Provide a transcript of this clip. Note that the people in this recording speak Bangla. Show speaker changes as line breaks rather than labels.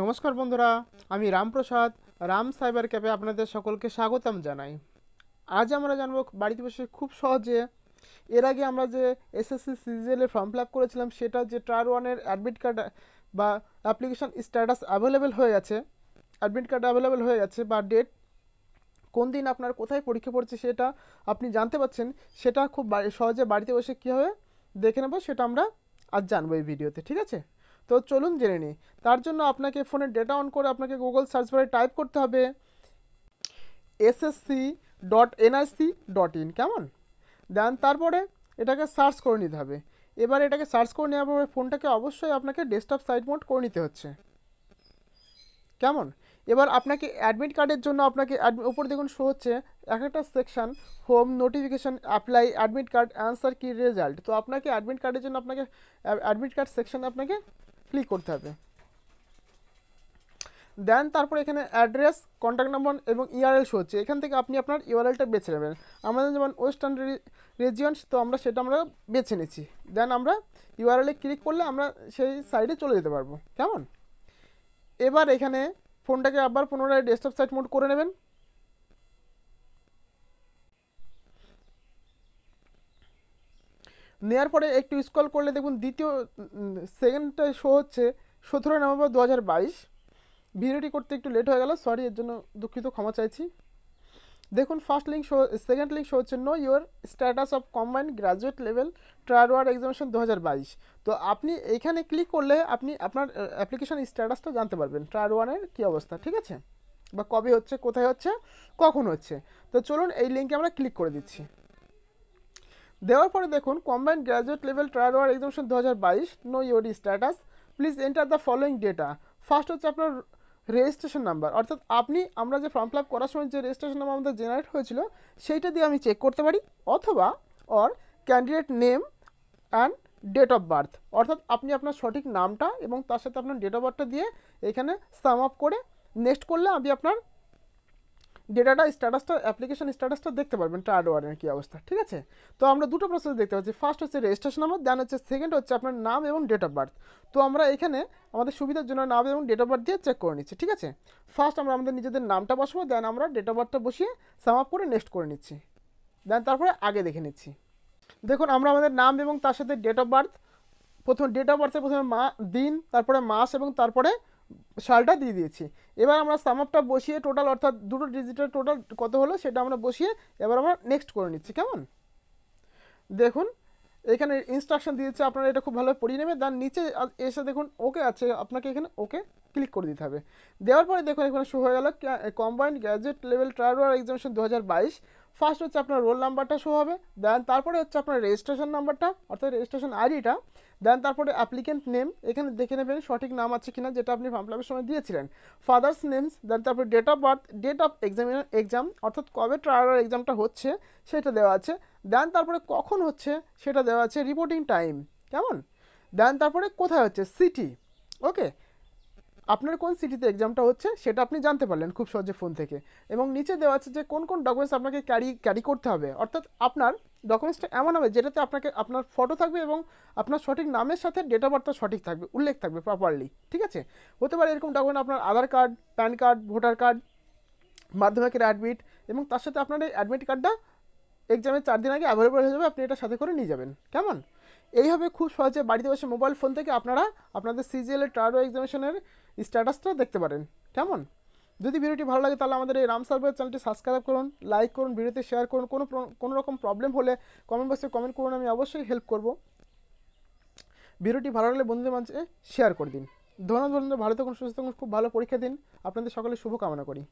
নমস্কার বন্ধুরা আমি রামপ্রসাদ রাম সাইবার ক্যাপে আপনাদের সকলকে স্বাগতম জানাই আজ আমরা জানবো বাড়িতে বসে খুব সহজে এর আগে আমরা যে এসএসসি সিজিএলের ফর্ম ফিল আপ করেছিলাম সেটা যে টার ওয়ানের অ্যাডমিট কার্ড বা অ্যাপ্লিকেশান স্ট্যাটাস অ্যাভেলেবেল হয়ে গেছে অ্যাডমিট কার্ড অ্যাভেলেবেল হয়ে গেছে বা ডেট কোন দিন আপনার কোথায় পরীক্ষা পড়ছে সেটা আপনি জানতে পাচ্ছেন সেটা খুব সহজে বাড়িতে বসে কীভাবে দেখে নেবো সেটা আমরা আজ জানবো এই ভিডিওতে ঠিক আছে তো চলুন জেনে নিই তার জন্য আপনাকে ফোনের ডেটা অন করে আপনাকে গুগল সার্চ বারে টাইপ করতে হবে SSC dot NIC dot in কেমন দেন তারপরে এটাকে সার্চ করে নিতে হবে এবার এটাকে সার্চ করে নেওয়ার পরে ফোনটাকে অবশ্যই আপনাকে ডেস্কটপ সাইড মোড করে নিতে হচ্ছে কেমন এবার আপনাকে অ্যাডমিট কার্ডের জন্য আপনাকে উপর দেখুন শো হচ্ছে এক একটা section home notification apply admit card answer key result তো আপনাকে অ্যাডমিট কার্ডের জন্য আপনাকে অ্যাডমিট কার্ড সেকশানে আপনাকে ক্লিক করতে হবে দেন তারপর এখানে অ্যাড্রেস কন্ট্যাক্ট নাম্বার এবং ইআরএল e শো হচ্ছে এখান থেকে আপনি আপনার ইআরএলটা e বেছে নেবেন আমাদের যেমন ওয়েস্টার্ন রেজিয়ন্স তো আমরা সেটা আমরা বেছে নিচ্ছি দেন আমরা ইউআরএলে e ক্লিক করলে আমরা সেই সাইডে চলে যেতে পারবো কেমন এবার এখানে ফোনটাকে আবার পুনরায় ডেস্কটপ সাইট মোড করে নেবেন নেওয়ার পরে একটু স্কল করলে দেখুন দ্বিতীয় সেকেন্ডটা শো হচ্ছে সতেরোই নভেম্বর দু হাজার বাইশ ভিডিওটি করতে একটু লেট হয়ে গেল সরি এর জন্য দুঃখিত ক্ষমা চাইছি দেখুন first link show second link show হচ্ছে know your status of combined graduate level tier word examination দু তো আপনি এখানে ক্লিক করলে আপনি আপনার অ্যাপ্লিকেশন স্ট্যাটাসটা জানতে পারবেন ট্রায়ার ওয়ানের কী অবস্থা ঠিক আছে বা কবে হচ্ছে কোথায় হচ্ছে কখন হচ্ছে তো চলুন এই লিঙ্কে আমরা ক্লিক করে দিচ্ছি দেওয়ার পরে দেখুন combined graduate level trial war examination দু হাজার বাইশ know your status please enter the following data first হচ্ছে আপনার রেজিস্ট্রেশন নাম্বার অর্থাৎ আপনি আমরা যে ফর্ম ফিল আপ করার সময় যে রেজিস্ট্রেশন নাম্বার আমাদের জেনারেট হয়েছিল সেইটা দিয়ে আমি চেক করতে পারি অথবা or candidate name and date of birth অর্থাৎ আপনি আপনার সঠিক নামটা এবং তার সাথে আপনার ডেট অফ বার্থটা দিয়ে এখানে সাম আপ করে নেক্সট করলে আমি আপনার ডেটাটা স্ট্যাটাসটা অ্যাপ্লিকেশন স্ট্যাটাসটা দেখতে পারবেন টার্ড ওয়ারের কী অবস্থা ঠিক আছে তো আমরা দুটো প্রসেস দেখতে পাচ্ছি ফার্স্ট হচ্ছে রেজিস্ট্রেশন নাম্বার দেন হচ্ছে সেকেন্ড হচ্ছে আপনার নাম এবং ডেট অফ বার্থ তো আমরা এখানে আমাদের সুবিধার জন্য নাম এবং ডেট অফ বার্থ দিয়ে চেক করে নিচ্ছি ঠিক আছে ফার্স্ট আমরা আমাদের নিজেদের নামটা বসবো দেন আমরা ডেট অফ বার্থটা বসিয়ে সাম আপ করে নেক্সট করে নিচ্ছি দেন তারপরে আগে দেখে নিচ্ছি দেখুন আমরা আমাদের নাম এবং তার সাথে ডেট অফ বার্থ প্রথমে ডেট অফ বার্থে প্রথমে মা দিন তারপরে মাস এবং তারপরে সালটা দিয়ে দিয়েছি এবার আমরা সামআপটা বসিয়ে টোটাল অর্থাৎ দুটো ডিজিটের টোটাল কত হলো সেটা আমরা বসিয়ে এবার আমরা নেক্সট করে নিচ্ছি কেমন দেখুন এখানে ইনস্ট্রাকশন দিয়েছে আপনারা এটা খুব ভালোভাবে পড়িয়ে নেবে তার নিচে এসে দেখুন ওকে আছে আপনাকে এখানে ওকে ক্লিক করে দিতে হবে দেওয়ার পরে দেখুন এখানে শুরু হয়ে গেল combined graduate level trial examination দু হাজার বাইশ ফার্স্ট হচ্ছে আপনার রোল নাম্বারটা শো হবে দেন তারপরে হচ্ছে আপনার রেজিস্ট্রেশন নাম্বারটা অর্থাৎ রেজিস্ট্রেশন আইডিটা দেন তারপরে অ্যাপ্লিকেন্ট নেম এখানে দেখে নেবেন সঠিক নাম আছে কিনা যেটা আপনি ফর্ম ফিলাপের সময় দিয়েছিলেন ফাদার্স নেমস দেন তারপরে date of birth date of exam exam অর্থাৎ কবে ট্রায়াল এক্সামটা হচ্ছে সেটা দেওয়া আছে দেন তারপরে কখন হচ্ছে সেটা দেওয়া আছে রিপোর্টিং টাইম কেমন দেন তারপরে কোথায় হচ্ছে সিটি ওকে আপনার কোন সিটিতে এক্সামটা হচ্ছে সেটা আপনি জানতে পারলেন খুব সহজে ফোন থেকে এবং নিচে দেওয়া আছে যে কোন কোন ডকুমেন্টস আপনাকে ক্যারি ক্যারি করতে হবে অর্থাৎ আপনার ডকুমেন্টসটা এমন হবে যেটাতে আপনাকে আপনার ফটো থাকবে এবং আপনার সঠিক নামের সাথে ডেট অফ বার্থটা সঠিক থাকবে উল্লেখ থাকবে প্রপারলি ঠিক আছে হতে পারে এরকম ডকুমেন্ট আপনার Aadhaar card PAN card voter card মাধ্যমিকের অ্যাডমিট এবং তার সাথে আপনার এই অ্যাডমিট কার্ডটা এক্সামের চার দিন আগে অ্যাভেলেবল হয়ে যাবে আপনি এটা সাথে করে নিয়ে যাবেন কেমন এইভাবে খুব সহজে বাড়িতে বসে মোবাইল ফোন থেকে আপনারা আপনাদের সিজিএলের ট্রায়ারো এক্সামিনেশনের স্ট্যাটাসটা দেখতে পারেন কেমন যদি ভিডিওটি ভালো লাগে তাহলে আমাদের এই রাম সার্ভার চ্যানেলটি সাবস্ক্রাইব করুন লাইক করুন ভিডিওতে শেয়ার করুন কোনো কোনো রকম প্রবলেম হলে কমেন্ট বক্সে কমেন্ট করুন আমি অবশ্যই হেল্প করব ভিডিওটি ভালো লাগলে বন্ধুদের মাঝে শেয়ার করে দিন ধন্যবাদ বন্ধুরা ভালো থাকুন সুস্থ থাকুন খুব ভালো পরীক্ষা দিন আপনাদের সকলে শুভকামনা করি